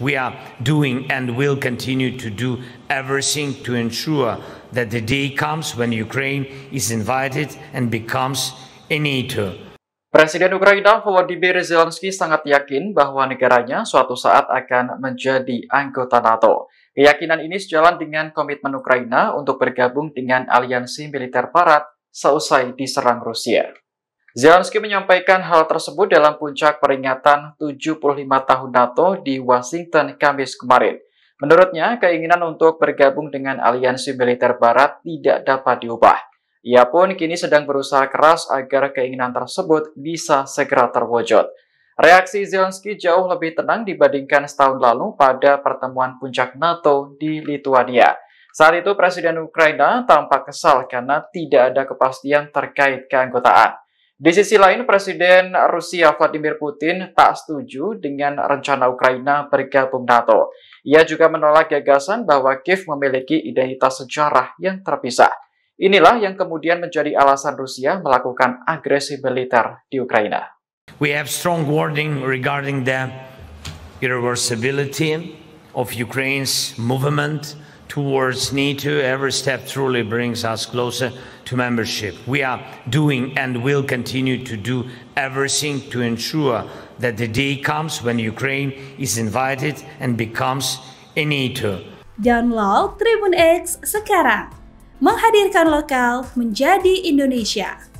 We are doing and will continue to do everything to ensure that the day comes when Ukraine is invited and becomes a NATO. Presiden Ukraina Volodymyr Zelensky sangat yakin bahwa negaranya suatu saat akan menjadi anggota NATO. Keyakinan ini sejalan dengan komitmen Ukraina untuk bergabung dengan aliansi militer barat seusai diserang Rusia. Zelensky menyampaikan hal tersebut dalam puncak peringatan 75 tahun NATO di Washington Kamis kemarin. Menurutnya, keinginan untuk bergabung dengan aliansi militer barat tidak dapat diubah. Ia pun kini sedang berusaha keras agar keinginan tersebut bisa segera terwujud. Reaksi Zelensky jauh lebih tenang dibandingkan setahun lalu pada pertemuan puncak NATO di Lithuania. Saat itu Presiden Ukraina tampak kesal karena tidak ada kepastian terkait keanggotaan. Di sisi lain, Presiden Rusia Vladimir Putin tak setuju dengan rencana Ukraina bergabung NATO. Ia juga menolak gagasan bahwa Kiev memiliki identitas sejarah yang terpisah. Inilah yang kemudian menjadi alasan Rusia melakukan agresi militer di Ukraina. We have strong warning regarding the irreversibility of Ukraine's movement towards NATO. Every step truly brings us closer to membership. We are doing and will continue to do everything to ensure that the day comes when Ukraine is invited and becomes a NATO. Download Tribun X sekarang. Menghadirkan lokal menjadi Indonesia.